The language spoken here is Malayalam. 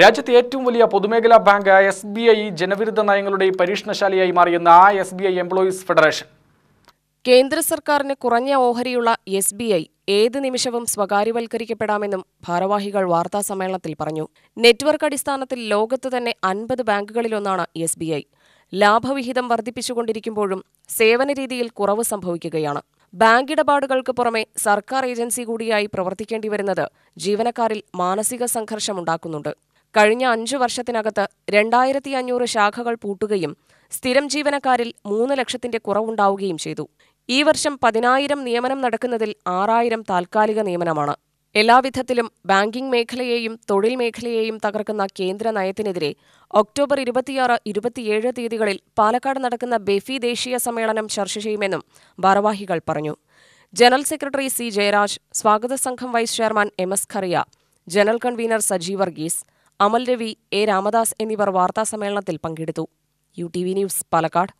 രാജ്യത്തെ ഏറ്റവും വലിയ പൊതുമേഖലാ ബാങ്ക് എസ് ബി ഐ ജനവിരുദ്ധ നയങ്ങളുടെ പരീക്ഷണശാലയായി മാറിയെന്ന് ആ S B I employees federation കേന്ദ്ര സർക്കാരിന് കുറഞ്ഞ ഓഹരിയുള്ള എസ് ബി ഐ ഏത് നിമിഷവും സ്വകാര്യവൽക്കരിക്കപ്പെടാമെന്നും ഭാരവാഹികൾ വാർത്താസമ്മേളനത്തിൽ പറഞ്ഞു നെറ്റ്വർക്ക് അടിസ്ഥാനത്തിൽ ലോകത്ത് തന്നെ അൻപത് ബാങ്കുകളിലൊന്നാണ് എസ് ബി ഐ ലാഭവിഹിതം വർദ്ധിപ്പിച്ചുകൊണ്ടിരിക്കുമ്പോഴും സേവന രീതിയിൽ കുറവ് സംഭവിക്കുകയാണ് ബാങ്ക് ഇടപാടുകൾക്ക് പുറമെ സർക്കാർ ഏജൻസി കൂടിയായി പ്രവർത്തിക്കേണ്ടി വരുന്നത് ജീവനക്കാരിൽ മാനസിക സംഘർഷമുണ്ടാക്കുന്നുണ്ട് കഴിഞ്ഞ അഞ്ചു വർഷത്തിനകത്ത് രണ്ടായിരത്തി അഞ്ഞൂറ് ശാഖകൾ പൂട്ടുകയും സ്ഥിരം ജീവനക്കാരിൽ മൂന്ന് ലക്ഷത്തിന്റെ കുറവുണ്ടാവുകയും ചെയ്തു ഈ വർഷം പതിനായിരം നിയമനം നടക്കുന്നതിൽ ആറായിരം താൽക്കാലിക നിയമനമാണ് എല്ലാവിധത്തിലും ബാങ്കിംഗ് മേഖലയെയും തൊഴിൽ മേഖലയെയും തകർക്കുന്ന കേന്ദ്ര നയത്തിനെതിരെ ഒക്ടോബർ ഇരുപത്തിയാറ് ഇരുപത്തിയേഴ് തീയതികളിൽ പാലക്കാട് നടക്കുന്ന ബെഫി ദേശീയ സമ്മേളനം ചർച്ച ചെയ്യുമെന്നും ഭാരവാഹികൾ പറഞ്ഞു ജനറൽ സെക്രട്ടറി സി ജയരാജ് സ്വാഗത സംഘം vice chairman M S Khariya general convener Sajeev Varghese Amal Ravi A Ramadas എന്നിവർ വാർത്താസമ്മേളനത്തിൽ പങ്കെടുത്തു U T V news Palakkad